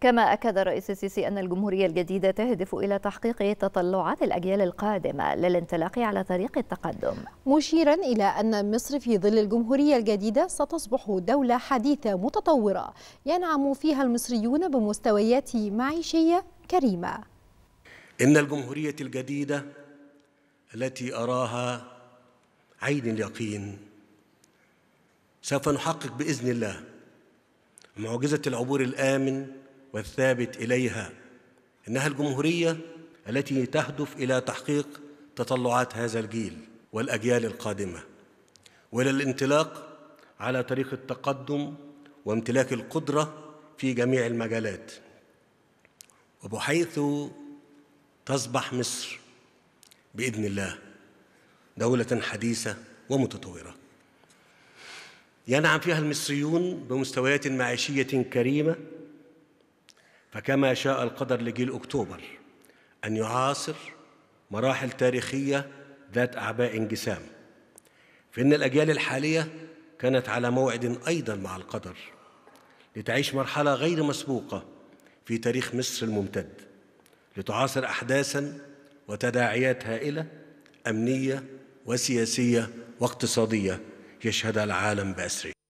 كما أكد الرئيس السيسي أن الجمهورية الجديدة تهدف إلى تحقيق تطلعات الأجيال القادمة للانطلاق على طريق التقدم مشيرا إلى أن مصر في ظل الجمهورية الجديدة ستصبح دولة حديثة متطورة ينعم فيها المصريون بمستويات معيشية كريمة إن الجمهورية الجديدة التي أراها عين اليقين سوف نحقق بإذن الله معجزة العبور الآمن والثابت إليها إنها الجمهورية التي تهدف إلى تحقيق تطلعات هذا الجيل والأجيال القادمة وإلى الانطلاق على طريق التقدم وامتلاك القدرة في جميع المجالات وبحيث تصبح مصر بإذن الله دولة حديثة ومتطورة ينعم فيها المصريون بمستويات معيشية كريمة فكما شاء القدر لجيل أكتوبر أن يعاصر مراحل تاريخية ذات أعباء انقسام فإن الأجيال الحالية كانت على موعد أيضا مع القدر لتعيش مرحلة غير مسبوقة في تاريخ مصر الممتد لتعاصر أحداثا وتداعيات هائلة أمنية وسياسية واقتصادية يشهدها العالم بأسره